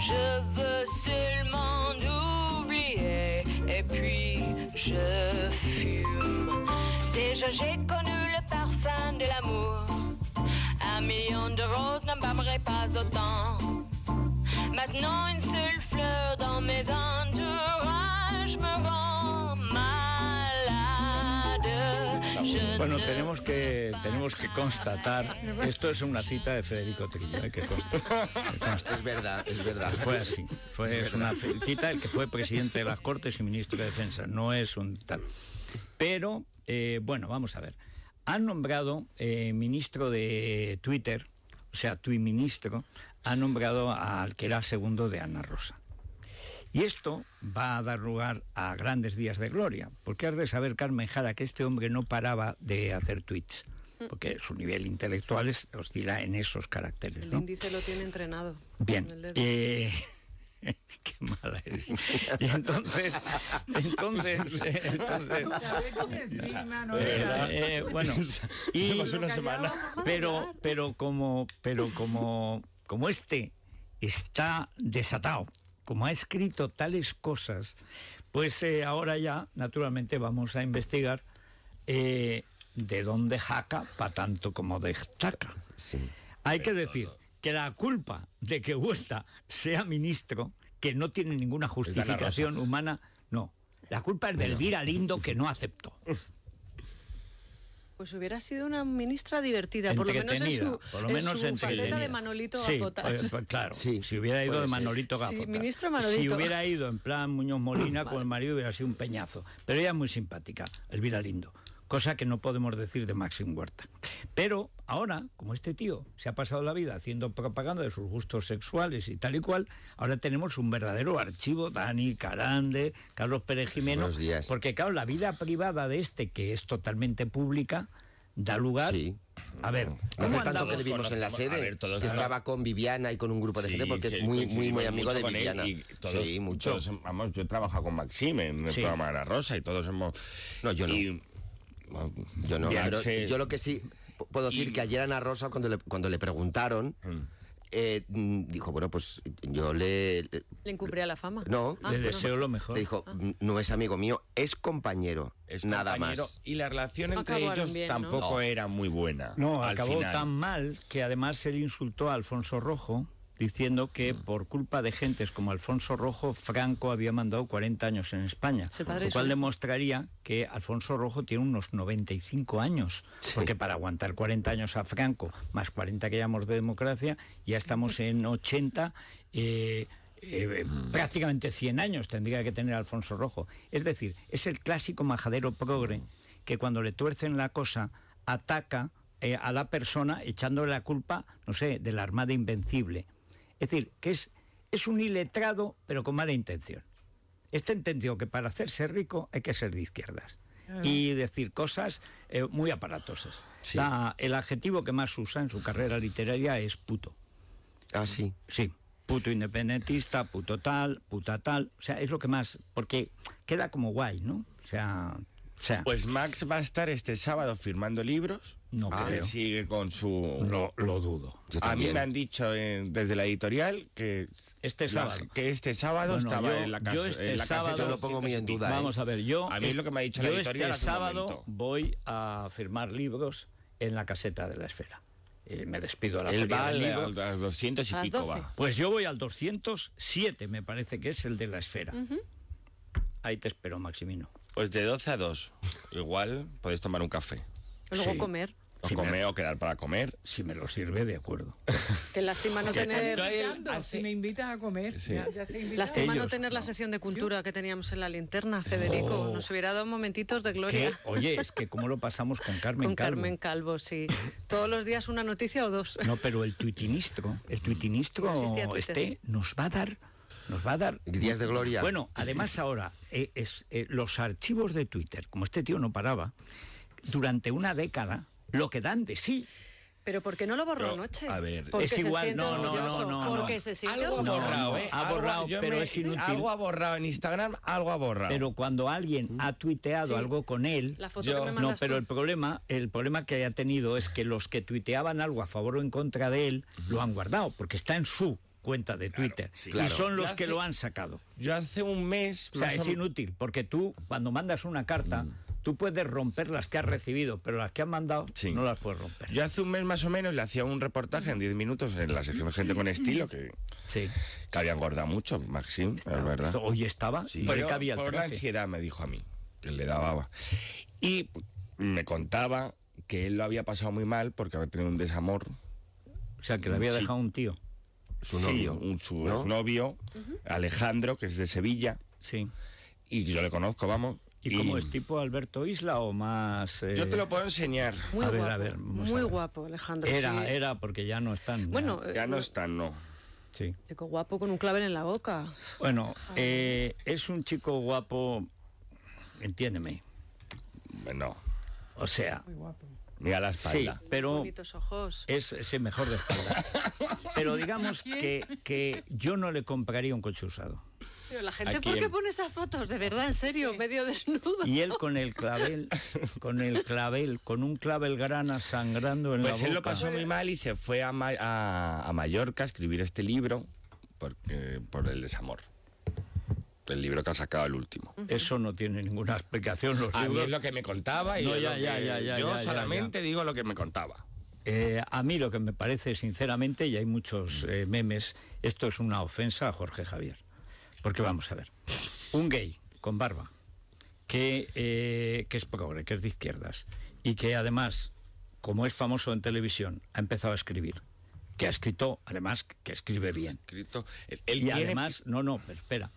Je veux seulement oublier. Et puis je fume. Déjà j'ai connu le parfum de l'amour. Un million de roses n'embaumerait pas autant. Maintenant une seule fleur dans mes endroits. Bueno, tenemos que, tenemos que constatar, esto es una cita de Federico Trillo, hay ¿eh? que, constatar. Es verdad, es verdad. Fue así, fue una cita, el que fue presidente de las Cortes y ministro de Defensa, no es un tal. Pero, eh, bueno, vamos a ver. Han nombrado eh, ministro de Twitter, o sea, tu ministro, ha nombrado al que era segundo de Ana Rosa. Y esto va a dar lugar a grandes días de gloria, porque has de saber, Carmen Jara, que este hombre no paraba de hacer tweets, porque su nivel intelectual es, oscila en esos caracteres. El índice lo tiene entrenado. Bien. Eh, qué mala eres. Y entonces, entonces, entonces bueno, una semana. Pero, pero como, pero como, como este está desatado como ha escrito tales cosas, pues eh, ahora ya, naturalmente, vamos a investigar eh, de dónde jaca, para tanto como destaca. Sí. Hay que decir que la culpa de que Huesta sea ministro, que no tiene ninguna justificación humana, no. La culpa es de Elvira Lindo, que no aceptó. Pues hubiera sido una ministra divertida, por lo menos en su, por lo menos en paleta de Manolito sí, Gafotas. Pues, pues, claro, si hubiera ido de Manolito Gafotas. ministro Manolito. Si hubiera ido en plan Muñoz Molina con el marido hubiera sido un peñazo. Pero ella es muy simpática, Elvira Lindo cosa que no podemos decir de Maxim Huerta. Pero ahora, como este tío se ha pasado la vida haciendo propaganda de sus gustos sexuales y tal y cual, ahora tenemos un verdadero archivo, Dani, Carande, Carlos Pérez Jimeno, porque claro, la vida privada de este, que es totalmente pública, da lugar sí. A ver, hace tanto que vivimos en la sede, que estaba con Viviana y con un grupo de gente, porque es muy, muy, muy amigo de Viviana. sí, mucho. vamos, yo he trabajado con Maxime en el programa de Rosa y todos hemos... No, yo no. Yo no, yo lo que sí puedo decir que ayer Ana Rosa, cuando le, preguntaron. Mm. Eh, mm, dijo, bueno, pues yo le... ¿Le, encubría la fama? No. Ah, le deseo lo mejor. dijo, ah. no es amigo mío, es compañero, es nada más. Y la relación entre ellos tampoco era muy buena. No, acabó tan mal que además se le insultó a Alfonso Rojo diciendo que mm. por culpa de gentes como Alfonso Rojo, Franco había mandado 40 años en España, lo cual demostraría que Alfonso Rojo tiene unos 95 años, porque para aguantar 40 años a Franco, más 40 que llamamos de democracia, ya estamos en 80. Eh, eh, mm. prácticamente 100 años tendría que tener Alfonso Rojo. Es decir, es el clásico majadero progre mm. que cuando le tuercen la cosa ataca eh, a la persona echándole la culpa, no sé, de la Armada Invencible. Es decir, que es, es un iletrado, pero con mala intención. Está entendido que para hacerse rico hay que ser de izquierdas y decir cosas eh, muy aparatosas. el adjetivo que más usa en su carrera literaria es puto. Ah, sí. Sí, puto independentista, puto tal, puta tal. O sea, es lo que más. Porque queda como guay, ¿no? O sea. Pues Max va a estar este sábado firmando libros. No ah, creo. sigue con su. No, lo dudo. A mí me han dicho eh, desde la editorial que este sábado, que este sábado estaba en la casa. Yo este la sábado, yo lo pongo muy en duda. ¿eh? Vamos a ver, yo. mí es lo que me ha dicho la este editorial. este sábado voy a firmar libros en la caseta de la esfera. me despido a la va al, al, 200 y pico. Va. Pues yo voy al 207, me parece que es el de la esfera. Ahí te espero, Maximino. Pues de 12 a 2. Igual podéis tomar un café. Luego comer. comer o quedar para comer. Si me lo sirve, de acuerdo. Qué lástima no tener... Si me invitas a comer. lástima no tener la sección de cultura que teníamos en la linterna, Federico. Oh. Nos hubiera dado momentitos de gloria. Oye, es que cómo lo pasamos con Carmen Calvo. Con Carmen Calvo, sí. Todos los días una noticia o dos. No, pero el tuitinistro, el tuitinistro este nos va a dar nos va a dar días de gloria. Bueno, además ahora eh, es, eh, los archivos de Twitter, como este tío no paraba, durante una década lo que dan de sí. Pero ¿por qué no lo borró anoche? A ver, es igual, no, no, no, no, algo ha borrado, ¿eh? ha borrado pero es inútil. Algo ha borrado en Instagram, algo ha borrado. Pero cuando alguien ha tuiteado algo con él, La foto no, pero el problema, el problema que ha tenido es que los que tuiteaban algo a favor o en contra de él lo han guardado porque está en su cuenta de Twitter y son los que lo han sacado. Yo hace un mes, o sea, es inútil porque tú cuando mandas una carta mm. Tú puedes romper las que has recibido, pero las que has mandado no las puedes romper. Yo hace un mes más o menos le hacía un reportaje en 10 minutos en la sección de gente con estilo que, había engordado mucho, Maxim, es verdad. Hoy estaba, por ansiedad me dijo a mí, que le daba. Y me contaba que él lo había pasado muy mal porque había tenido un desamor. O sea, que le había dejado un tío. Su novio. su Alejandro, que es de Sevilla. Sí. Y yo le conozco, vamos. ¿Y, cómo es tipo Alberto Isla o más...? Eh? Yo te lo puedo enseñar. Muy guapo, muy guapo Alejandro. Era, era porque ya no están. Bueno, ya, no eh, están, no. Sí. Chico guapo con un clavel en la boca. Bueno, eh, es un chico guapo, entiéndeme. Bueno. O sea. Mira la espalda. Sí, pero ojos. es el mejor de espalda. pero digamos que yo no le compraría un coche usado la gente, ¿por qué pone esas fotos? De verdad, en serio, medio desnudo. Y él con el clavel, con el clavel, con un clavel grana sangrando en la boca. Pues él lo pasó muy mal y se fue a, Mallorca a escribir este libro porque, por el desamor el libro que ha sacado el último. Eso no tiene ninguna explicación. a mí es lo que me contaba y yo solamente digo lo que me contaba. Eh, a mí lo que me parece, sinceramente, y hay muchos eh, memes, esto es una ofensa a Jorge Javier. Porque vamos a ver, un gay con barba, eh, que, es pobre, que es de izquierdas, y que además, como es famoso en televisión, ha empezado a escribir, que ha escrito, además, que escribe bien. y además, no, no, espera.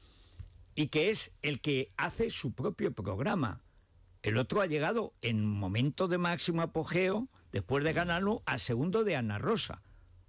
Y que es el que hace su propio programa. El otro ha llegado en momento de máximo apogeo, después de ganarlo, al segundo de Ana Rosa.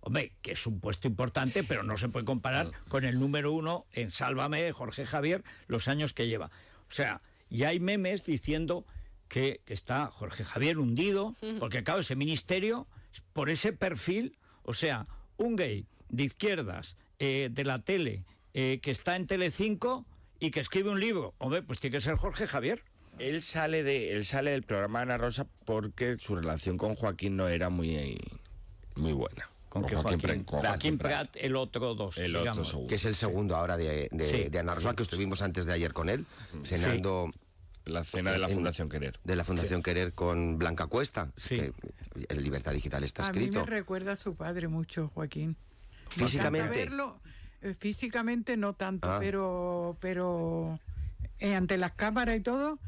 Hombre, que es un puesto importante, pero no se puede comparar con el número uno en Sálvame, Jorge Javier, los años que lleva. O sea, y hay memes diciendo que, está Jorge Javier hundido, porque claro, ese ministerio, por ese perfil, o sea, un gay de izquierdas, eh, de la tele, eh, que está en Telecinco y que escribe un libro. Hombre, pues tiene que ser Jorge Javier. Él sale, de, él sale del programa Ana Rosa porque su relación con Joaquín no era muy, muy buena con, Joaquín, Joaquín, el otro dos, digamos, que es el segundo ahora de, de, que estuvimos antes de ayer con él, cenando... La cena de la Fundación Querer. De la Fundación Querer con Blanca Cuesta. Que en Libertad Digital está escrito. A mí me recuerda a su padre mucho, Joaquín. Físicamente. Eh, físicamente no tanto, ah. pero, pero eh, ante las cámaras y todo,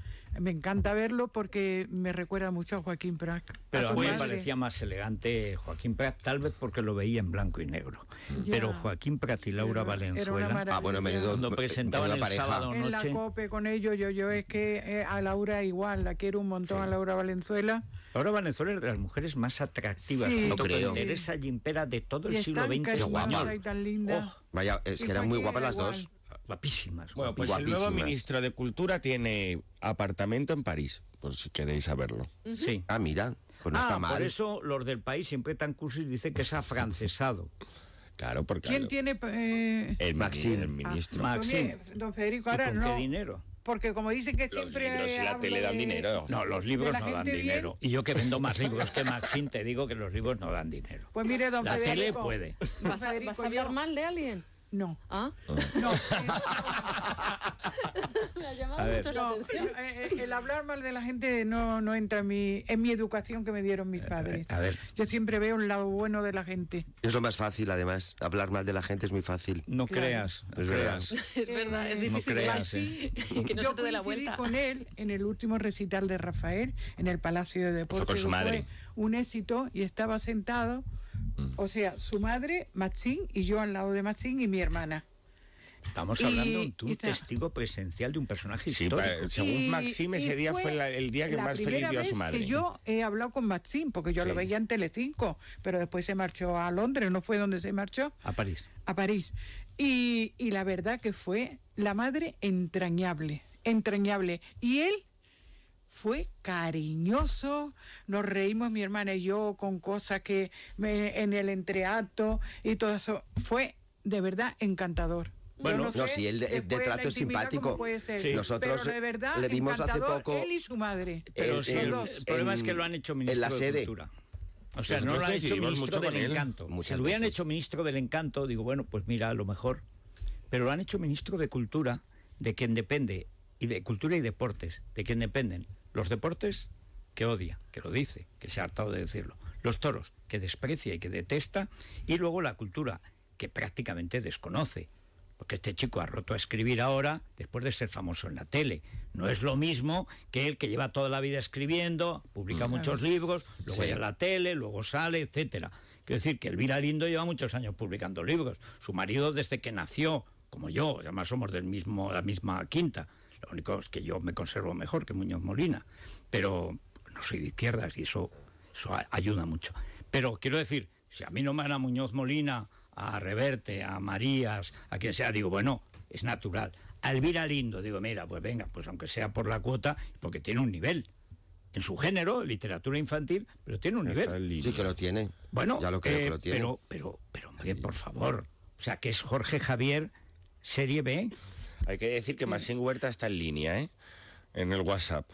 me encanta verlo porque me recuerda mucho a Joaquín Prat. Pero a, mí me parecía más elegante Joaquín Prat, tal vez porque lo veía en blanco y negro. Pero Joaquín Prat y Laura Valenzuela, ah, bueno, cuando presentaban la pareja. sábado En la COPE con ellos, yo, yo es que eh, a Laura igual, la quiero un montón a Laura Valenzuela. Laura Valenzuela es de las mujeres más atractivas. Sí, no creo. Teresa interesa de todo el siglo XX. Qué guapa. tan oh. vaya, es que eran muy guapas las dos guapísimas. Bueno, pues el nuevo ministro de Cultura tiene apartamento en París, por si queréis saberlo. Sí. Ah, mira, pues no ah, está mal. Por eso los del país siempre tan cursis, dicen que es afrancesado. Claro, porque. ¿Quién tiene.? Eh? El Maxim, el ministro. Ah, eh, Don Federico, ahora con ¿Qué dinero? Porque como dicen que siempre... Los libros y la tele dan dinero. No, los libros no dan dinero. Y yo que vendo más libros que Maxim, te digo que los libros no dan dinero. Pues mire, don Federico... La tele puede. ¿Va a, ¿vas mal de alguien? No. ¿Ah? No. Me ha llamado mucho la atención. Eh, eh, el, hablar mal de la gente no, no entra en mi, en mi educación que me dieron mis eh, padres. A ver. Yo siempre veo un lado bueno de la gente. Es lo más fácil, además. Hablar mal de la gente es muy fácil. No creas. Es verdad. Es verdad, es difícil. No creas, Yo se la vuelta. con él en el último recital de Rafael en el Palacio de Deportes. Fue con su madre. un éxito y estaba sentado Mm. O sea, su madre, maxim y yo al lado de Maxín y mi hermana. Estamos hablando de un testigo presencial de un personaje sí, según Maxim, ese día fue, el día que más feliz vio a su madre. yo he hablado con Maxim, porque yo lo veía en Telecinco, pero después se marchó a Londres, ¿no fue donde se marchó? A París. A París. y la verdad que fue la madre entrañable, entrañable. Y él fue cariñoso. Nos reímos mi hermana y yo con cosas que en el entreato y todo eso. Fue de verdad encantador. Bueno, no, sí, él de, trato es simpático. Nosotros verdad, le vimos hace poco. Él y su madre. Pero el, problema es que lo han hecho ministro la de Cultura. O sea, no lo han hecho ministro del encanto. si lo hubieran hecho ministro del encanto, digo, bueno, pues mira, a lo mejor. Pero lo han hecho ministro de Cultura, de quien depende, y de Cultura y Deportes, de quien dependen los deportes, que odia, que lo dice, que se ha hartado de decirlo. Los toros, que desprecia y que detesta. Y luego la cultura, que prácticamente desconoce. Porque este chico ha roto a escribir ahora después de ser famoso en la tele. No es lo mismo que el que lleva toda la vida escribiendo, publica mm. muchos libros, luego llega a la tele, luego sale, etcétera. Quiero decir que Elvira Lindo lleva muchos años publicando libros. Su marido desde que nació, como yo, además somos del mismo, la misma quinta. Lo único es que yo me conservo mejor que Muñoz Molina, pero no soy de izquierdas y eso, ayuda mucho. Pero quiero decir, si a mí no me a Muñoz Molina, a Reverte, a Marías, a quien sea, digo, bueno, es natural. Alvira Lindo, digo, mira, pues venga, pues aunque sea por la cuota, porque tiene un nivel en su género, literatura infantil, pero tiene un nivel. Sí que lo tiene. Bueno, eh, Pero, pero, pero, por favor. O sea, que es Jorge Javier, serie B, hay que decir que sin Huerta está en línea, ¿eh? en el WhatsApp.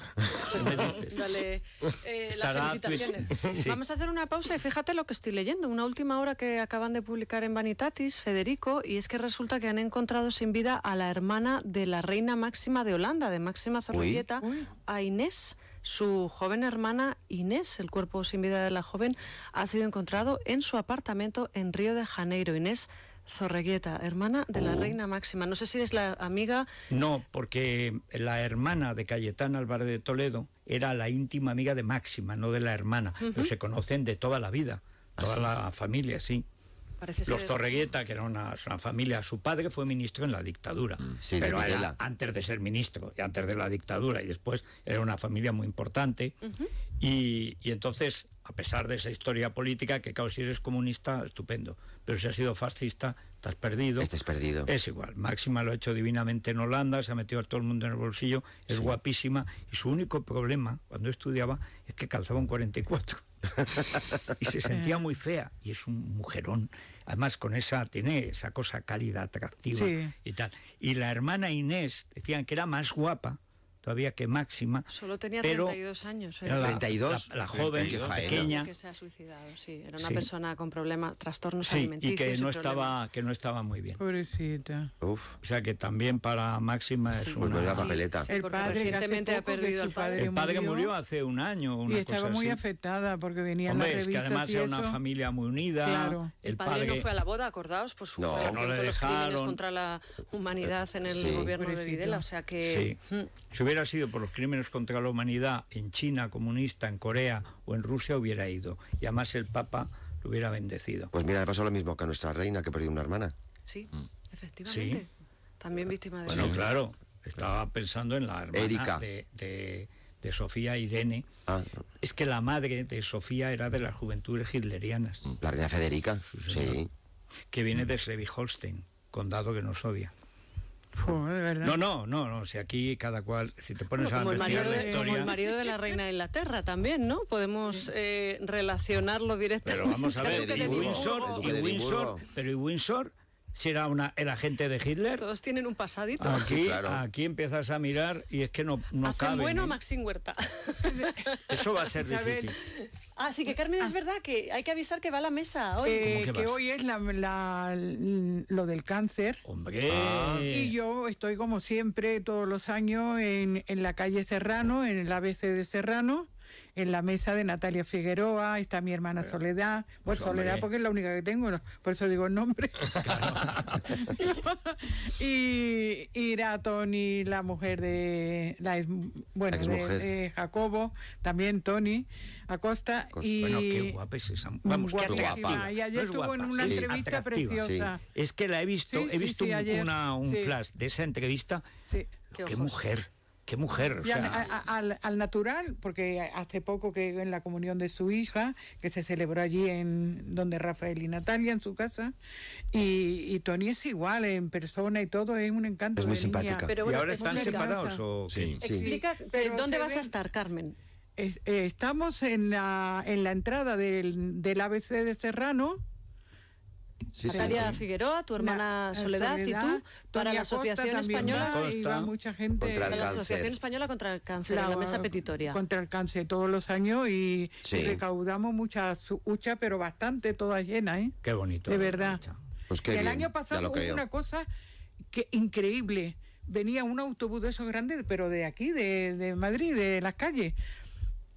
Dale eh, las felicitaciones. Vamos a hacer una pausa y fíjate lo que estoy leyendo. Una última hora que acaban de publicar en Vanitatis, Federico, y es que resulta que han encontrado sin vida a la hermana de la reina máxima de Holanda, de Máxima Zorrilleta, a Inés. Su joven hermana Inés, el cuerpo sin vida de la joven, ha sido encontrado en su apartamento en Río de Janeiro. Inés Zorregueta, hermana de la oh. reina máxima. No sé si es la amiga. No, porque la hermana de Cayetán Álvarez de Toledo era la íntima amiga de Máxima, no de la hermana. se conocen de toda la vida, ¿Ah, toda la familia, sí. los Zorregueta, que era una, familia, su padre fue ministro en la dictadura, mm, pero antes de ser ministro, antes de la dictadura, y después era una familia muy importante. Y, entonces, a pesar de esa historia política, que claro, si eres comunista, estupendo, pero si has sido fascista, estás perdido. Estás perdido. Es igual. Máxima lo ha hecho divinamente en Holanda, se ha metido a todo el mundo en el bolsillo, es guapísima, y su único problema, cuando estudiaba, es que calzaba un 44. y se sentía muy fea y es un mujerón además con esa tiene esa cosa cálida atractiva y tal y la hermana Inés decían que era más guapa todavía que máxima. Solo tenía 32 años. Era ¿eh? la, 32, la, la joven, 32, que pequeña. Que se ha suicidado, sí. Era una persona con problemas, trastornos sí, alimenticios. Y que no, estaba, que no estaba muy bien. Pobrecita. Uf. O sea que también para Máxima es una... Pues papeleta. el padre recientemente ha perdido al padre. El padre murió, hace un año. Una y estaba muy afectada porque venía Hombre, las es que además era una familia muy unida. Claro. El, padre, no fue a la boda, acordaos, por su no, no le dejaron. los crímenes contra la humanidad en el eh, gobierno de Videla. O sea que... Hmm hubiera sido por los crímenes contra la humanidad en China comunista, en Corea o en Rusia, hubiera ido. Y además el Papa lo hubiera bendecido. Pues mira, le pasó lo mismo que a nuestra reina que perdió una hermana. Sí, mm. efectivamente. También víctima de... Bueno, claro, estaba pensando en la hermana de, Sofía Irene, ah, es que la madre de Sofía era de las juventudes hitlerianas. Mm. La reina Federica, sí. Que viene de Schleswig-Holstein, condado que nos odia no, no, no, no. Si aquí cada cual, si te pones a la historia. Como el marido de la reina de Inglaterra también, ¿no? Podemos eh, relacionarlo directamente. Pero vamos a ver, y Windsor, Windsor, pero y Windsor si era una, el agente de Hitler. Todos tienen un pasadito. Aquí, aquí empiezas a mirar y es que no, no cabe. bueno ¿eh? Huerta. Eso va a ser difícil. Así ah, que Carmen, es ah. verdad que hay que avisar que va a la mesa eh, hoy. que, hoy es la, lo del cáncer. Hombre. Y ah. yo estoy como siempre, todos los años, en, en la calle Serrano, en el ABC de Serrano en la mesa de Natalia Figueroa, está mi hermana Soledad, pues Soledad porque es la única que tengo, por eso digo el nombre. y irá Tony, la mujer de la bueno, eh, Jacobo, también Tony Acosta y qué guapa es Vamos, qué guapa. Y ayer estuvo en una entrevista preciosa. Es que la he visto, he visto un, flash de esa entrevista. qué mujer qué mujer. al, natural, porque hace poco que en la comunión de su hija, que se celebró allí en donde Rafael y Natalia, en su casa, y, toni Tony es igual en persona y todo, es un encanto. Es muy simpática. Pero ¿Y ahora están separados? O... Sí. sí. Explica, ¿dónde vas a estar, Carmen? Eh, estamos en la, en la entrada del, del ABC de Serrano Sí, Figueroa, tu hermana Soledad, y tú para la Asociación Española contra, mucha gente el la Asociación Española contra el cáncer la, la mesa petitoria. Contra el cáncer todos los años y, recaudamos muchas huchas, pero bastante todas llenas, ¿eh? Qué bonito. De verdad. Pues el año pasado hubo una cosa que increíble. Venía un autobús de esos grandes, pero de aquí, de, de Madrid, de las calles.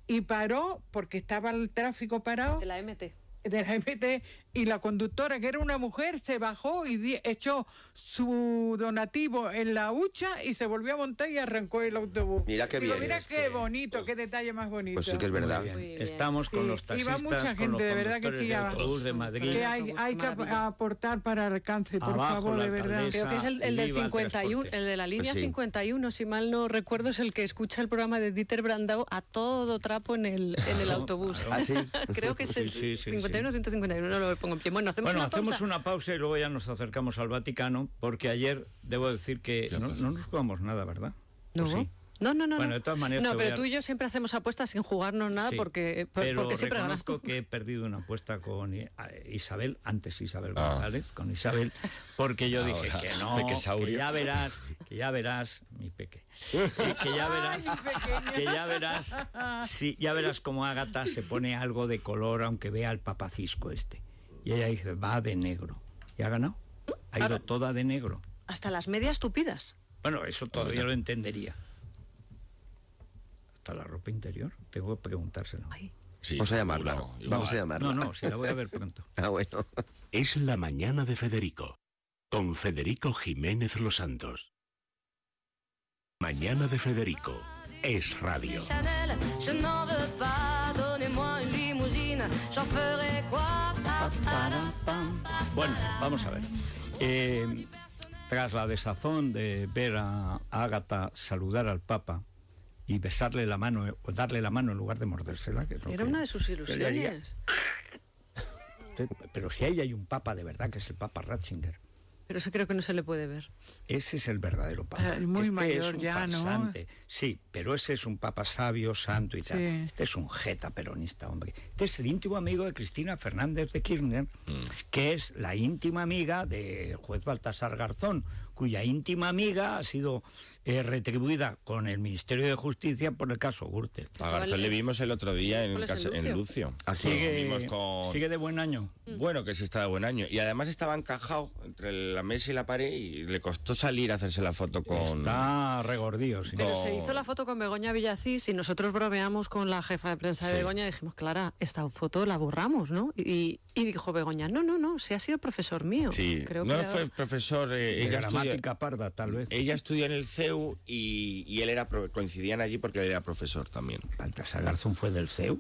Y paró porque estaba el tráfico parado. De la MT de la MT y la conductora, que era una mujer, se bajó y echó su donativo en la hucha y se volvió a montar y arrancó el autobús. Mira qué bien. mira qué ¿eh? bonito, pues qué detalle más bonito. Pues sí que es verdad. Estamos con los taxistas. Y mucha gente, de verdad que hay, que aportar para alcance, por favor, de verdad. Creo que es el, del 51, el, de la línea 51, si mal no recuerdo, es el que escucha el programa de Dieter Brandau a todo trapo en el, autobús. ¿Ah, sí? Creo que es el 51-151, no lo bueno, hacemos, una, pausa? y luego ya nos acercamos al Vaticano, porque ayer debo decir que no, nos jugamos nada, ¿verdad? No. No, no, no. Bueno, de todas maneras. No, pero tú y yo siempre hacemos apuestas sin jugarnos nada porque, eh, pero porque que he perdido una apuesta con Isabel, antes Isabel ah. González, con Isabel, porque yo dije que no, que ya verás, que ya verás, mi peque, que, ya verás, que ya verás, sí, ya verás cómo Ágata se pone algo de color aunque vea al papacisco este. Y ella dice, va de negro. Y ha ganado. Ha ido toda de negro. Hasta las medias tupidas. Bueno, eso todavía yo lo entendería. Hasta la ropa interior, tengo que preguntárselo. vamos a llamarla. vamos a llamarla. No, no, si la voy a ver pronto. ah, bueno. Es la mañana de Federico, con Federico Jiménez Los Santos. Mañana de Federico es radio. Bueno, vamos a ver. Eh, tras la desazón de ver a Ágata saludar al Papa y besarle la mano, o darle la mano en lugar de mordérsela, que Era una de sus ilusiones. Pero si ahí hay un Papa de verdad, que es el Papa Ratzinger. Pero eso creo que no se le puede ver. Ese es el verdadero Papa. El muy este mayor ya, ¿no? Sí, pero ese es un Papa sabio, santo y tal. Este es un jeta peronista, hombre. Este es el íntimo amigo de Cristina Fernández de Kirchner, mm. que es la íntima amiga del juez Baltasar Garzón, cuya íntima amiga ha sido retribuida con el Ministerio de Justicia por el caso Gürtel. A Garzón le vimos el otro día en, Lucio? Así que, sigue de buen año. Mm. Bueno, que sí está de buen año. Y además estaba encajado entre la mesa y la pared y le costó salir a hacerse la foto con... Está regordío, Pero se hizo la foto con Begoña Villacís y nosotros bromeamos con la jefa de prensa de Begoña y dijimos, Clara, esta foto la borramos, ¿no? Y, dijo Begoña, no, no, no, se ha sido profesor mío. Sí, no fue profesor... Eh, gramática parda, tal vez. Ella estudió en el CEO y, él era coincidían allí porque él era profesor también. Baltasar fue del CEU.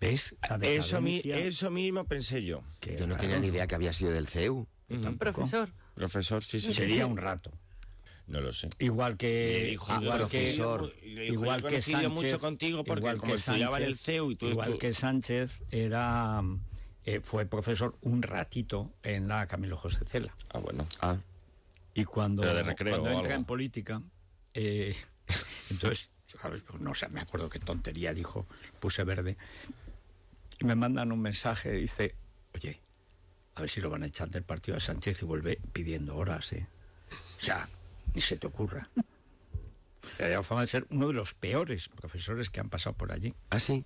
¿Ves? Eso, mismo pensé yo. yo no tenía ni idea que había sido del CEU. Profesor. Profesor, sí, sí. Sería un rato. No lo sé. Igual que igual que, igual que Sánchez, mucho contigo porque igual CEU y tú igual que Sánchez era eh, fue profesor un ratito en la Camilo José Cela. Ah, bueno. Ah. Y cuando, de recreo entra en política, eh, entonces, no sé, me acuerdo qué tontería dijo, puse verde. Y me mandan un mensaje, dice, oye, a ver si lo van a echar del partido a Sánchez y vuelve pidiendo horas, ¿eh? O sea, ni se te ocurra. Era fama de ser uno de los peores profesores que han pasado por allí. ¿Ah, sí?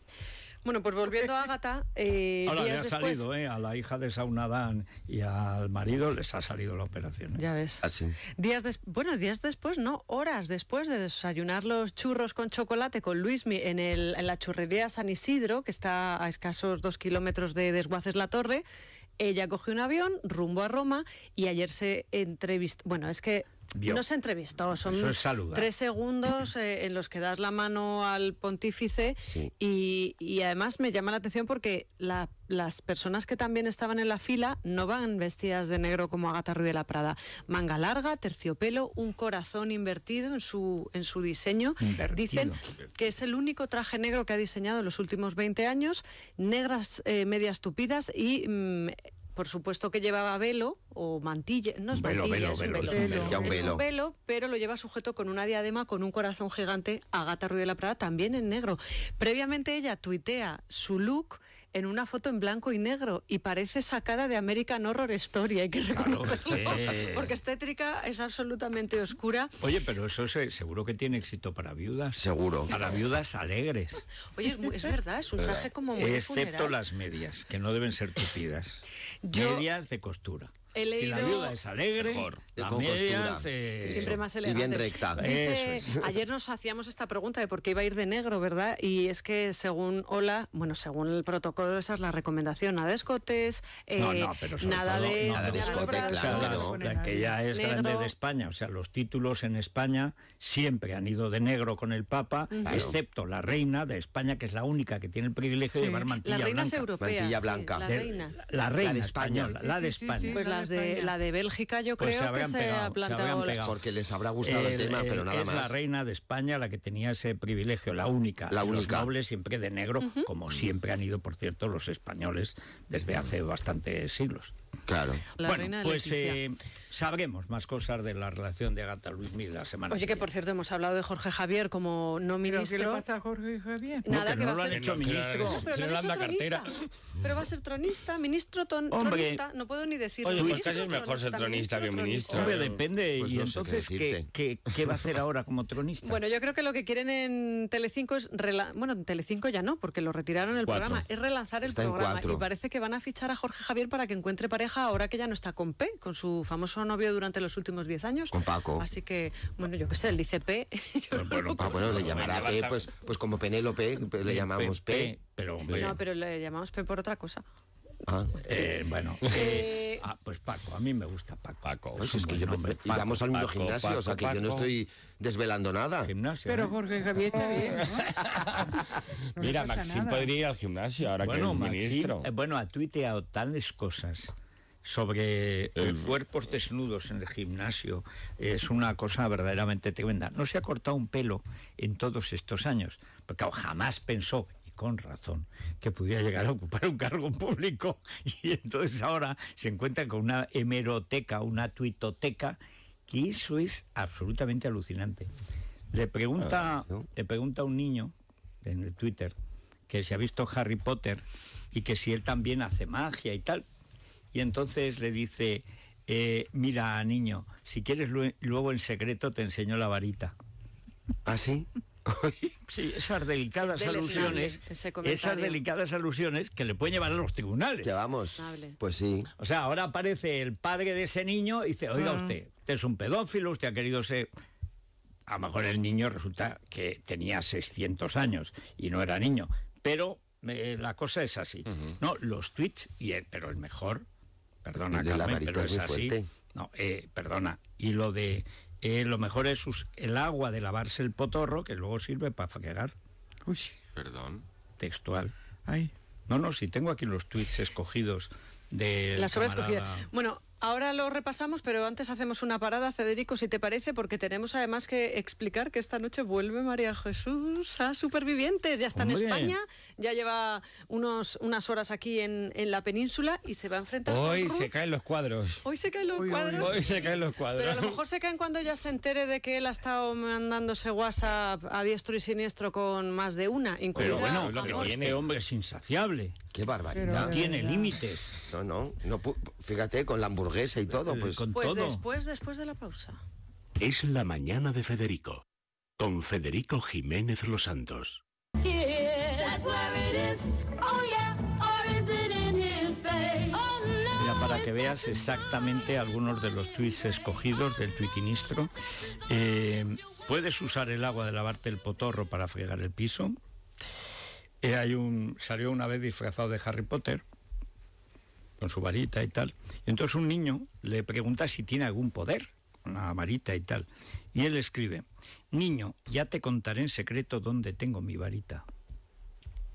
Bueno, pues volviendo a Ágata. Eh, Ahora le ha salido, eh, A la hija de Saunadán y al marido les ha salido la operación. Eh. Ya ves. Así. Ah, días Bueno, días después, no, horas después de desayunar los churros con chocolate con Luis en, en la churrería San Isidro, que está a escasos dos kilómetros de Desguaces la Torre, ella cogió un avión rumbo a Roma y ayer se entrevistó. Bueno, es que no se entrevistó, son tres segundos eh, en los que das la mano al pontífice y, además me llama la atención porque las personas que también estaban en la fila no van vestidas de negro como Agatha Ruiz de la Prada. Manga larga, terciopelo, un corazón invertido en su, en su diseño. Dicen que es el único traje negro que ha diseñado en los últimos 20 años, negras eh, medias tupidas y... Mm, por supuesto que llevaba velo o mantilla, no es un velo. pero lo lleva sujeto con una diadema con un corazón gigante Agata Ruiz de la Prada, también en negro. Previamente ella tuitea su look en una foto en blanco y negro y parece sacada de American Horror Story, hay que reconocerlo, porque estétrica es absolutamente oscura. Oye, pero eso seguro que tiene éxito para viudas. Seguro. Para viudas alegres. Oye, es, verdad, es un traje como muy Excepto las medias, que no deben ser tupidas medias de costura. He leído... Si la viuda es alegre, mejor, media con siempre más elegante. Y bien recta. Ayer nos hacíamos esta pregunta de por qué iba a ir de negro, ¿verdad? Y es que según Ola, bueno, según el protocolo, esa es la recomendación, nada de escotes, eh, nada de... Nada de claro, la que ya es grande de España, o sea, los títulos en España siempre han ido de negro con el Papa, excepto la reina de España, que es la única que tiene el privilegio de llevar mantilla la reina reinas Es europea, mantilla blanca. la, de, reina. la reina. La reina la de España. Pues la de Bélgica yo pues creo que se ha plantado. Porque les habrá gustado el, tema, pero nada es más. la reina de España la que tenía ese privilegio, la única. La única. Los nobles siempre de negro, como siempre han ido, por cierto, los españoles desde hace bastantes siglos. Claro. bueno, pues sabremos más cosas de la relación de Agatha Luis Mir la semana Oye, que por cierto, hemos hablado de Jorge Javier como no ministro. ¿Qué le pasa a Jorge Javier? Nada, que, no lo hecho ministro. No, pero han cartera. Pero va a ser tronista, ministro tronista, no puedo ni decir. Oye, pues casi es mejor ser tronista que ministro. Hombre, depende. Pues y entonces, qué, va a hacer ahora como tronista? Bueno, yo creo que lo que quieren en Telecinco es... Bueno, en Telecinco ya no, porque lo retiraron el programa. Es relanzar el programa. Y parece que van a fichar a Jorge Javier para que encuentre pareja ahora que ya no está con P, con su famoso novio durante los últimos 10 años. Con Paco. Así que, bueno, yo qué sé, le dice P. bueno, le llamará P, pues, pues como Penélope le llamamos P. pero, No, pero le llamamos P por otra cosa. Ah. Eh, bueno, eh, eh, ah, pues Paco, a mí me gusta Paco. Paco es, pues que yo vamos al mismo gimnasio, o sea que yo no estoy desvelando nada. Gimnasio, Pero Jorge Javier también. Mira, Maxim podría ir al gimnasio ahora que es ministro. Eh, bueno, ha tuiteado tales cosas sobre cuerpos desnudos en el gimnasio. Es una cosa verdaderamente tremenda. No se ha cortado un pelo en todos estos años, porque jamás pensó, y con razón, que pudiera llegar a ocupar un cargo público. Y entonces ahora se encuentra con una hemeroteca, una tuitoteca, que eso es absolutamente alucinante. Le pregunta, ah, le pregunta a un niño en el Twitter que se ha visto Harry Potter y que si él también hace magia y tal y entonces le dice, eh, mira, niño, si quieres luego en secreto te enseño la varita. ¿Ah, sí? sí, esas delicadas alusiones, esas delicadas alusiones que le pueden llevar a los tribunales. Ya vamos. Pues sí. O sea, ahora aparece el padre de ese niño y dice, oiga ah. usted, usted es un pedófilo, usted ha querido ser... A lo mejor el niño resulta que tenía 600 años y no era niño, pero eh, la cosa es así. No, los tweets, y pero el mejor Perdona, de Carmen, pero es, No, eh, perdona. Y lo de eh, lo mejor es el agua de lavarse el potorro, que luego sirve para faquegar. Uy. Perdón. Textual. Ay. No, no, si tengo aquí los tweets escogidos de... la obras Bueno, Ahora lo repasamos, pero antes hacemos una parada, Federico, si te parece, porque tenemos además que explicar que esta noche vuelve María Jesús a Supervivientes. Ya está en España, ya lleva unos, unas horas aquí en, la península y se va a enfrentar. Hoy se caen los cuadros. Hoy se caen los cuadros. Hoy, se caen los cuadros. Pero a lo mejor se caen cuando ya se entere de que él ha estado mandándose WhatsApp a diestro y siniestro con más de una. Pero bueno, lo que viene, hombre es insaciable. Qué barbaridad. no tiene límites. No, no, no. Fíjate, con la hamburguesa y todo, pues. Con todo. Pues después, después de la pausa. Es la mañana de Federico. Con Federico Jiménez Los Santos. Mira, para que veas exactamente algunos de los tweets escogidos del tuitinistro. Eh, ¿Puedes usar el agua de lavarte el potorro para fregar el piso? Eh, hay un, salió una vez disfrazado de Harry Potter, con su varita y tal. Y entonces un niño le pregunta si tiene algún poder, una varita y tal. Y él escribe, niño, ya te contaré en secreto dónde tengo mi varita.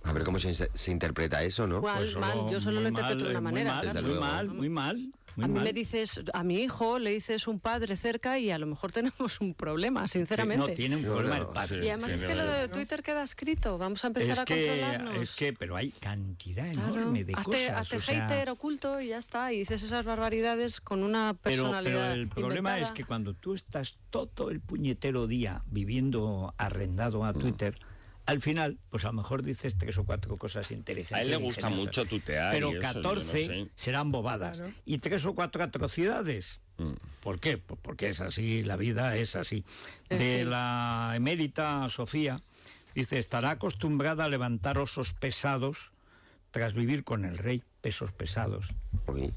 A ver cómo se, se interpreta eso, ¿no? Pues mal, yo solo lo interpreto de una eh, manera. Muy mal, muy mal, muy mal, a mí me dices, a mi hijo le dices un padre cerca y a lo mejor tenemos un problema, sinceramente. No, tiene un problema el padre. y además es que lo de Twitter queda escrito, vamos a empezar a controlarnos. Es que, pero hay cantidad enorme de cosas. Hazte hater oculto y ya está, y dices esas barbaridades con una personalidad Pero, el problema es que cuando tú estás todo el puñetero día viviendo arrendado a mm. Twitter al final, pues a lo mejor dices tres o cuatro cosas inteligentes. A él le e gusta mucho tutear. Pero eso, 14 serán bobadas. Y tres o cuatro atrocidades. Mm. ¿Por qué? Pues porque es así, la vida es así. Eh, de la emérita Sofía, dice, estará acostumbrada a levantar osos pesados tras vivir con el rey, pesos pesados. Pues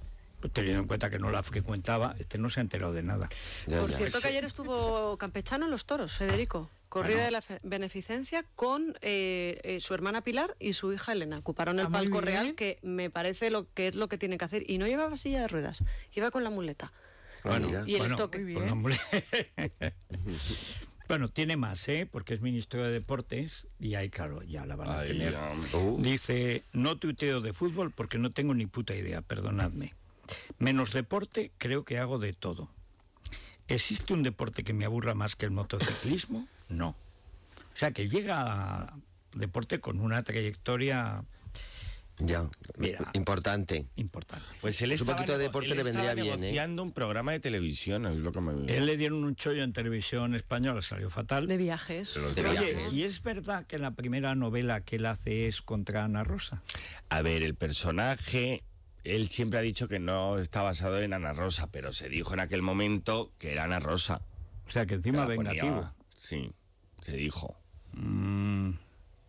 teniendo en cuenta que no la frecuentaba, este no se ha enterado de nada. Por cierto que ayer estuvo campechano en los toros, Federico. Corrida de la Beneficencia con eh, eh, su hermana Pilar y su hija Elena. Ocuparon el ah, palco real, que me parece lo que es lo que tiene que hacer. Y no llevaba silla de ruedas, iba con la muleta. Ah, bueno, y el estoque. Bueno, tiene más, ¿eh? porque es ministro de Deportes y ahí, claro, ya la van a tener. Uh. Dice, no tuiteo de fútbol porque no tengo ni puta idea, perdonadme. Menos deporte, creo que hago de todo. ¿Existe un deporte que me aburra más que el motociclismo? no. O sea que llega a deporte con una trayectoria ya, Mira, importante. Importante. Pues él estaba, un poquito de deporte le vendría bien. ¿eh? negociando un programa de televisión, es Él le dieron un chollo en televisión española, salió fatal. De viajes. De y es verdad que la primera novela que él hace es contra Ana Rosa. A ver, el personaje él siempre ha dicho que no está basado en Ana Rosa, pero se dijo en aquel momento que era Ana Rosa. O sea, que encima vengativa. sí se dijo. Mm.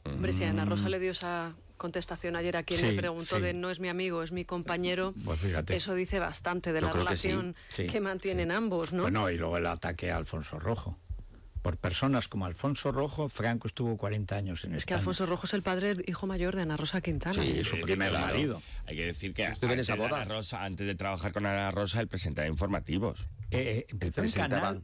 Hombre, si Ana Rosa le dio esa contestación ayer a quien le preguntó de no es mi amigo, es mi compañero, pues eso dice bastante de la relación que, que mantienen ambos, ¿no? Bueno, y luego el ataque a Alfonso Rojo por personas como Alfonso Rojo, Franco estuvo 40 años en el. Es que Alfonso Rojo es el padre, hijo mayor de Ana Rosa Quintana. Sí, su eh, primer marido. Hay que decir que antes, Rosa, antes de trabajar con Ana Rosa, él presentaba informativos. Eh, empezó eh,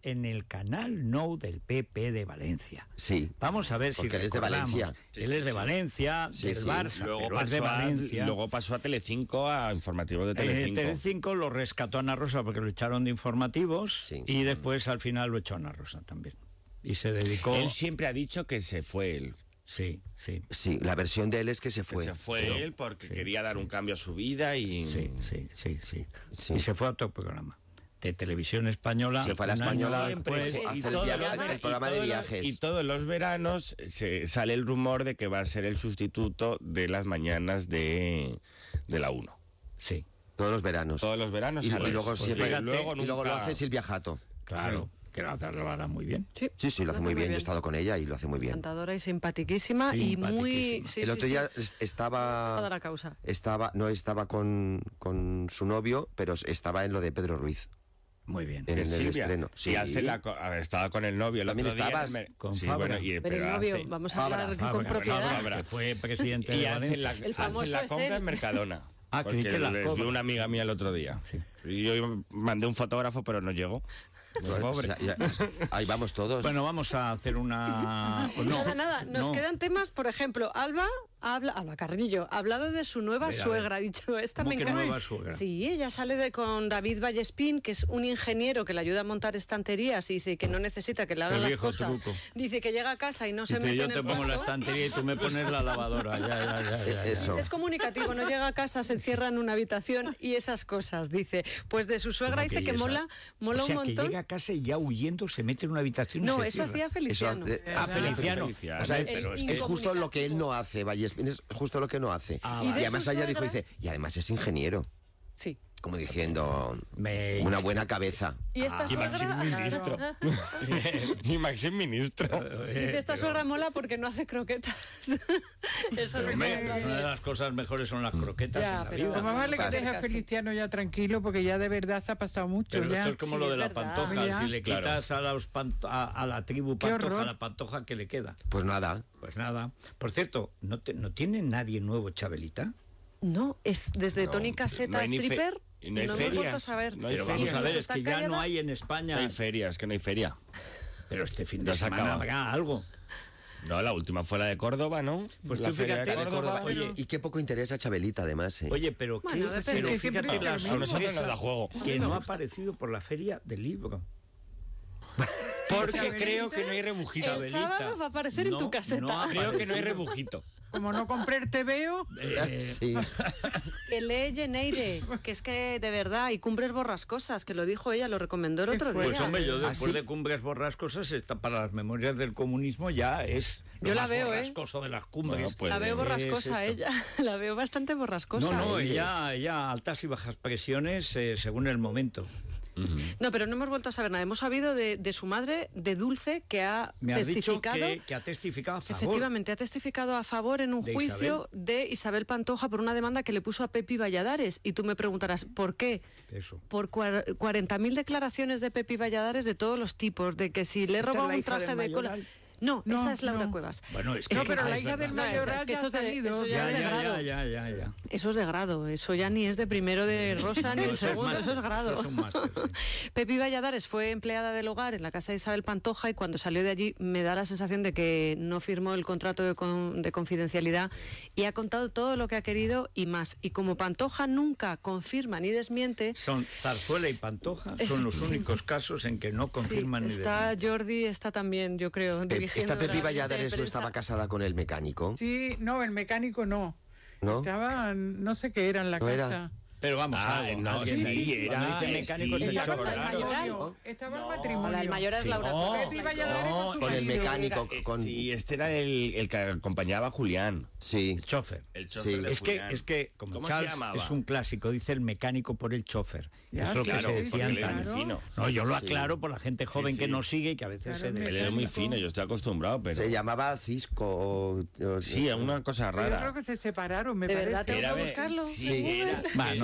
en, el canal No del PP de Valencia. Sí. Vamos a ver si él es de Valencia. él es de Valencia, del Barça, luego pasó de Valencia. A, luego pasó a Telecinco a informativos de eh, Telecinco. Telecinco lo rescató Ana Rosa porque lo echaron de informativos y después al final lo echó Ana Rosa también y se dedicó. Él siempre ha dicho que se fue él. Sí, sí. Sí, la versión de él es que se fue. se fue él porque quería dar un cambio a su vida y. Sí, sí, sí, sí. Y se fue a otro programa de televisión española. Se fue a la española el, de viajes. y todos los veranos eh, se sale el rumor de que va a ser el sustituto de las mañanas de, la 1. Sí. Todos los veranos. Todos los veranos. Y, luego, luego, y luego lo hace Silvia Jato. Claro que lo hará muy bien. Sí, sí, lo, hace, muy bien. Yo he estado con ella y lo hace muy bien. Encantadora y simpaticísima y muy... el otro día estaba... Estaba, no estaba con, con su novio, pero estaba en lo de Pedro Ruiz. Muy bien. En, el estreno. Sí, y hace la, estaba con el novio el También otro estabas día. Con Bueno, y, pero, pero el novio, vamos a hablar Fabra, con propiedad. fue presidente y de hace la, hace compra en Mercadona. Ah, porque que la una amiga mía el otro día. Y yo mandé un fotógrafo, pero no llegó. Pues ahí vamos todos. Bueno, vamos a hacer una. Pues no, nada, nada. Nos quedan temas, por ejemplo, Alba habla, Carrillo, ha hablado de su nueva suegra, dicho, esta me encanta. Sí, ella sale de con David Vallespín, que es un ingeniero que le ayuda a montar estanterías y dice que no necesita que le hagan las cosas. Dice que llega a casa y no se mete yo te pongo la estantería y tú me pones la lavadora. Es comunicativo, no llega a casa, se encierra en una habitación y esas cosas, dice. Pues de su suegra dice que, mola, mola un montón. que llega a casa y ya huyendo se mete en una habitación No, y se eso hacía Feliciano. Eh, a Feliciano. O pero es, es justo lo que él no hace, Vallespín es justo lo que no hace. Ah, y, y además ella dijo, dice, y además es ingeniero. Sí como diciendo una buena cabeza. Y esta ah. Y Maxim ministro. y Maxim ministro. Dice, esta eh, suegra mola porque no hace croquetas. Eso una de las cosas mejores son las mm. croquetas ya, en la pero vida. Vamos que a Feliciano ya tranquilo porque ya de verdad se ha pasado mucho. esto es como lo de la pantoja. Si le quitas a, la tribu pantoja, a la pantoja, que le queda? Pues nada. Pues nada. Por cierto, ¿no, te, no tiene nadie nuevo Chabelita? No, es desde Tony Caseta Stripper. no hay saber. No hay vamos a ver, es que ya no hay en España. No hay ferias, que no hay feria. Pero este fin de semana algo. No, la última fue la de Córdoba, ¿no? Pues la tú fíjate, de Córdoba. Oye, y qué poco interesa Chabelita, además. Eh. Oye, pero, qué, bueno, pero fíjate la juego. que no ha aparecido por la feria del libro. Porque creo que no hay rebujito. El sábado va a aparecer en tu caseta. No creo que no hay rebujito. Como no compré el veo. Eh, sí. que lee Neire, que es que de verdad, y Cumbres Borrascosas, que lo dijo ella, lo recomendó el otro día. Pues hombre, yo ah, después de Cumbres Borrascosas, está para las memorias del comunismo ya es yo la veo, ¿eh? borrascoso de las cumbres. Pues la veo borrascosa ella, la veo bastante borrascosa. No, no, ella, altas y bajas presiones eh, según el momento. No, pero no hemos vuelto a saber nada. Hemos sabido de, su madre, de Dulce, que ha Me testificado. Dicho que, ha testificado a favor. Efectivamente, ha testificado a favor en un juicio de Isabel Pantoja por una demanda que le puso a Pepi Valladares. Y tú me preguntarás, ¿por qué? Por 40.000 declaraciones de Pepi Valladares de todos los tipos, de que si le he un traje de cola. No, esa es Laura Cuevas. Bueno, es que no, pero la hija del mayoral ya ha salido. Ya, ya, ya, ya, Eso es de grado, eso ya ni es de primero de Rosa ni de segundo, eso es grado. Pepi Valladares fue empleada del hogar en la casa de Isabel Pantoja y cuando salió de allí me da la sensación de que no firmó el contrato de, confidencialidad y ha contado todo lo que ha querido y más. Y como Pantoja nunca confirma ni desmiente... Son Zarzuela y Pantoja, son los únicos casos en que no confirman ni desmiente. Está Jordi, está también, yo creo esta Pepi Valladares no estaba casada con el mecánico. Sí, no, el mecánico no. ¿No? Estaba, no sé qué era la casa. Pero vamos, ah, no, sí, era el mecánico sí, estaba el estaba no, el mayor es Laura. No, no, con, el mecánico eh, con Sí, este era el, que acompañaba a Julián. Sí, el chofer. El es que es que como Charles es un clásico, dice el mecánico por el chofer. Ya, Eso es lo claro, que se decía claro. No, yo lo aclaro por la gente joven que nos sigue y que a veces claro, se Él era muy fino, yo estoy acostumbrado, pero Se llamaba Cisco. Sí, una cosa rara. Yo creo que se separaron, me parece. que buscarlo. Sí,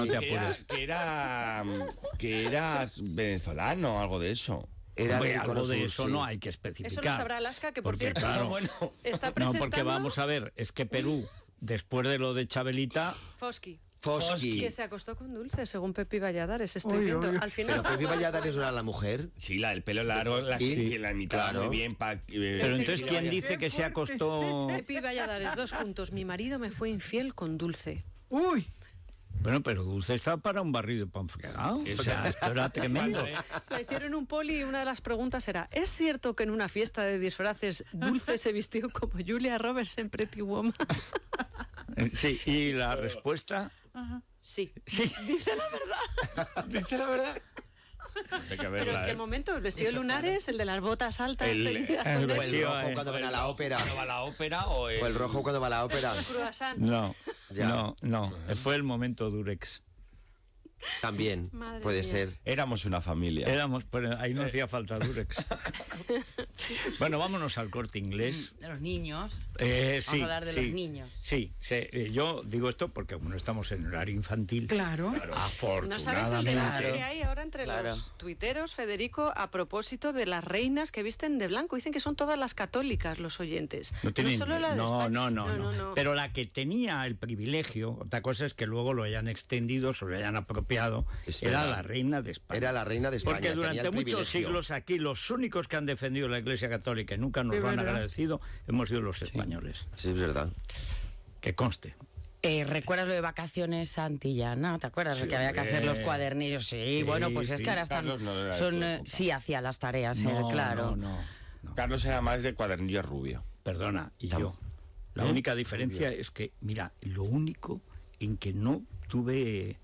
no te Que era, mm, que era, venezolano algo de eso. Era algo de eso no hay que especificar. Eso lo sabrá Alaska, que por cierto, claro, bueno, está presentando... No, porque vamos a ver, es que Perú, después de lo de Chabelita... Fosky. Fosky. Que se acostó con Dulce, según Pepi Valladares, estoy viendo. Al final... ¿Pero Pepi Valladares era la mujer? Sí, la el pelo largo, la sí, la mitad, claro. bien. Eh, Pero entonces, ¿quién dice que se acostó...? Pepi Valladares, dos puntos. Mi marido me fue infiel con Dulce. ¡Uy! Bueno, pero Dulce está para un barril de pan fregado. O sea, esto era tremendo. Le hicieron un poli y una de las preguntas era: ¿Es cierto que en una fiesta de disfraces Dulce se vistió como Julia Roberts en Pretty Woman? Eh, sí, y la respuesta. Sí. sí. Dice la verdad. Dice la verdad que Pero es el ¿eh? momento, el vestido lunar es el de las botas altas. El, el, rojo cuando va a la ópera o el, rojo cuando va a la ópera. No, no, no. Fue el momento Durex. También, puede ser. Éramos una familia. Éramos, pues, ahí no eh. hacía falta Durex. bueno, vámonos al corte inglés. Mm, de los niños. Eh, Vamos a hablar de los niños. Sí, eh, yo digo esto porque bueno, estamos en horario infantil. Claro. afortunadamente. No sabes el debate que hay ahora entre los tuiteros, Federico, a propósito de las reinas que visten de blanco. Dicen que son todas las católicas los oyentes. No, no solo la de no, No Pero la que tenía el privilegio, otra cosa es que luego lo hayan extendido, se lo hayan apropiado era, la reina de España. Era la reina de España. Porque durante muchos siglos aquí los únicos que han defendido la Iglesia Católica y nunca nos lo han agradecido hemos sido los españoles. Sí, es verdad. Que conste. Eh, ¿Recuerdas lo de vacaciones Santillana? ¿Te acuerdas? que había que hacer los cuadernillos. Sí, bueno, pues es que ahora están. son, eh, sí, hacía las tareas, eh, claro. No, Carlos era más de cuadernillo rubio. Perdona, y yo. La única diferencia es que, mira, lo único en que no tuve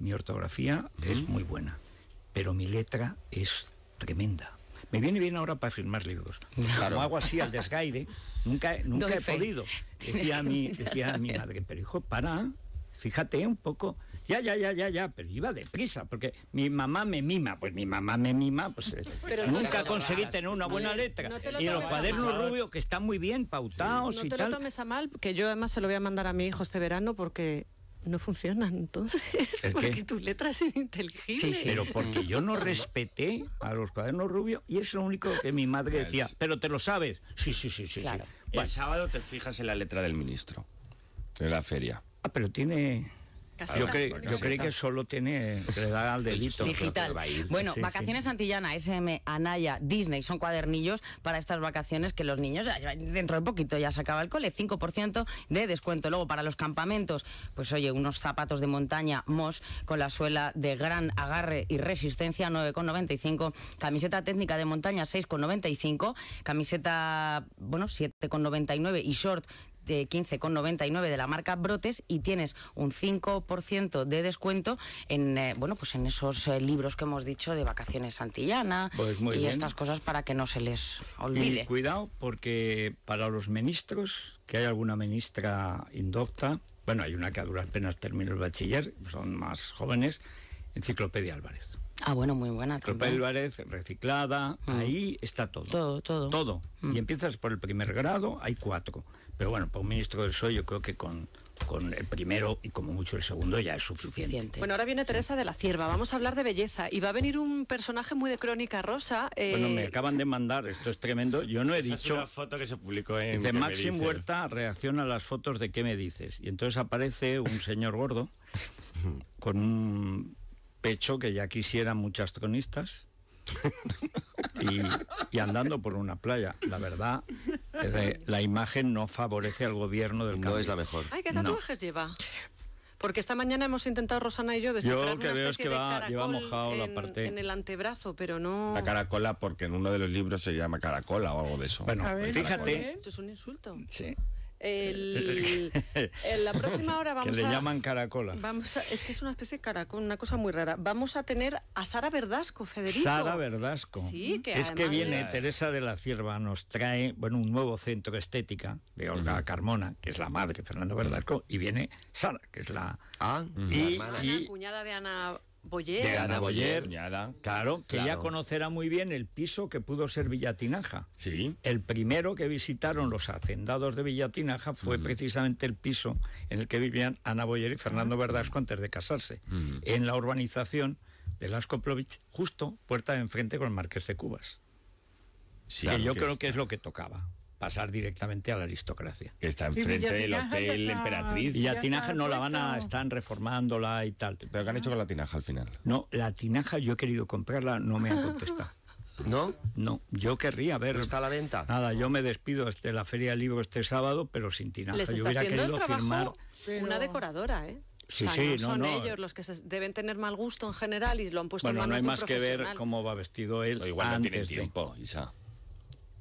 mi ortografía es muy buena, pero mi letra es tremenda. Me viene bien ahora para firmar libros. Cuando hago así al desgaide, nunca, nunca he podido. Decía mi, mi madre, pero hijo, para, fíjate un poco. Ya, ya, ya, ya, ya, pero iba deprisa, porque mi mamá me mima, pues mi mamá me mima, pues eh, nunca conseguí tener una buena letra. y los cuadernos rubios que están muy bien pautados y tal. No te lo tomes a mal, que yo además se lo voy a mandar a mi hijo este verano porque no funcionan entonces, porque tu tus letras son Sí, pero porque yo no respeté a los cuadernos rubios y es lo único que mi madre decía, pero te lo sabes. Sí, sí, sí, sí. El sábado te fijas en la letra del ministro, en la feria. Ah, pero tiene yo, creí que solo tiene que al delito. Digital. bueno, vacaciones Antillana, SM, Anaya, Disney, son cuadernillos para estas vacaciones que los niños, dentro de poquito ya se acaba el cole, 5% de descuento. Luego, para los campamentos, pues oye, unos zapatos de montaña Mos, con la suela de gran agarre y resistencia, 9,95. Camiseta técnica de montaña, 6,95. Camiseta, bueno, 7,99 y short 15,99 de la marca Brotes y tienes un 5% de descuento en eh, bueno, pues en esos eh, libros que hemos dicho de vacaciones santillana pues y estas cosas para que no se les olvide. Y cuidado porque para los ministros, que hay alguna ministra indocta, bueno, hay una que a duras penas terminó el bachiller, son más jóvenes, Enciclopedia Álvarez. Ah, bueno, muy buena. Ropa Álvarez, reciclada, mm. ahí está todo. Todo, todo. Todo. Mm. Y empiezas por el primer grado, hay cuatro. Pero bueno, para un ministro del soy yo creo que con, con el primero y como mucho el segundo ya es suficiente. Bueno, ahora viene Teresa de la Cierva, vamos a hablar de belleza y va a venir un personaje muy de crónica rosa. Eh, bueno, me acaban de mandar, esto es tremendo, yo no he dicho... Es una foto que se publicó en... Maxim Huerta reacciona a las fotos de qué me dices. Y entonces aparece un señor gordo con un pecho que ya quisieran muchas cronistas. y, andando por una playa. La verdad, la imagen no favorece al gobierno del cambio. No es la mejor. ¿qué tatuajes lleva? Porque esta mañana hemos intentado Rosana y yo descifrar yo que veo que va, mojado en, la parte en el antebrazo, pero no la caracola porque en uno de los libros se llama caracola o algo de eso. Bueno, fíjate, esto es un insulto. Sí. en la próxima hora vamos a que le llaman caracola. es que es una especie de caracol, una cosa muy rara. Vamos a tener a Sara Verdasco, Federico. Sara Verdasco. Es que viene Teresa de la Cierva, nos trae bueno, un nuevo centro estética de Olga Carmona, que es la madre de Fernando Verdasco, y viene Sara, que es la... Ah, y, cuñada de Ana Ana Boyer, Claro, que ya conocerá muy bien el piso que pudo ser Villatinaja. Sí. El primero que visitaron los hacendados de Villatinaja fue precisamente el piso en el que vivían Ana Boyer y Fernando ah. Verdasco antes de casarse, en la urbanización de Las Koplovich, justo puerta de enfrente con el Marqués de Cubas. Sí, que yo creo que es lo que tocaba pasar directamente a la aristocracia. está enfrente del hotel Emperatriz. Y la tinaja no la van a, están reformándola y tal. ¿Pero qué han hecho con la tinaja al final? No, la tinaja yo he querido comprarla, no me han contestado. ¿No? No, yo querría ver. está a la venta? Nada, yo me despido de la Feria del Libro este sábado, pero sin tinaja. Les yo hubiera querido firmar. Una decoradora, ¿eh? Sí, sí, no, son ellos los que deben tener mal gusto en general y lo han puesto bueno, en manos no hay más que ver cómo va vestido él. igual no tiempo, Isa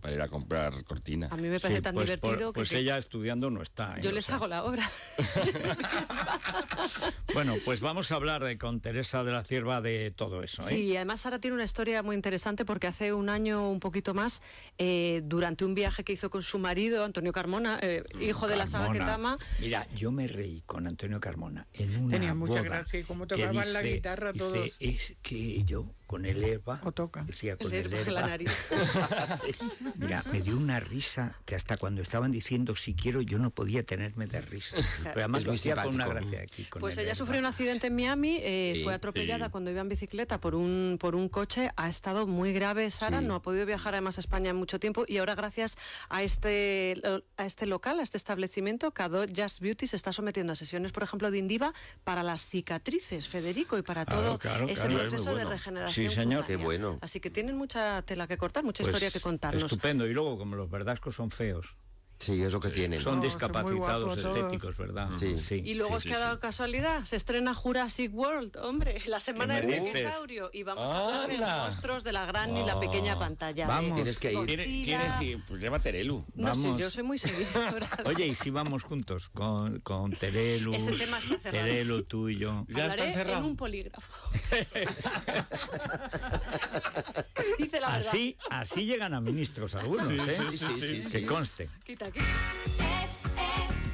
para ir a comprar cortinas. A mí me parece tan pues divertido que... Pues ella estudiando no está. ¿eh? Yo les hago la obra. bueno, pues vamos a hablar con Teresa de la Cierva de todo eso. ¿eh? Sí, y además Sara tiene una historia muy interesante porque hace un año, un poquito más, eh, durante un viaje que hizo con su marido, Antonio Carmona, hijo de la saga tama. Mira, yo me reí con Antonio Carmona en una Tenía mucha gracia y cómo tocaban la guitarra todos. es que yo con el EVA. O toca. Decía, con el, EVA. Mira, me dio una risa que hasta cuando estaban diciendo si quiero, yo no podía tenerme de risa. Pero además lo hacía con una gracia aquí. pues ella sufrió un accidente en Miami, eh, fue atropellada cuando iba en bicicleta por un, por un coche, ha estado muy grave Sara, no ha podido viajar además a España en mucho tiempo y ahora gracias a este, a este local, a este establecimiento, Cado Just Beauty se está sometiendo a sesiones, por ejemplo, de Indiva para las cicatrices, Federico, y para todo ese proceso de regeneración sí, señor. Qué bueno. Así que tienen mucha tela que cortar, mucha pues historia que contarnos. Estupendo. Y luego, como los verdascos son feos, Sí, es lo que tienen. Son discapacitados estéticos, ¿verdad? Sí. sí. Y luego es que ha dado casualidad, se estrena Jurassic World, hombre, la semana del dinosaurio y vamos a ver los monstruos de la gran y la pequeña pantalla. ¿eh? Vamos, tienes que ir. ¿Quieres quieres ir? Pues lleva Terelu. No sé, yo soy muy seguida. Oye, y si vamos juntos con, con Terelu. Este tema está cerrado. Terelu, tú y yo. Ya está cerrado. en un polígrafo. Dice la así, verdad. así llegan a ministros algunos, ¿eh? Sí, sí, sí, que conste. Tag.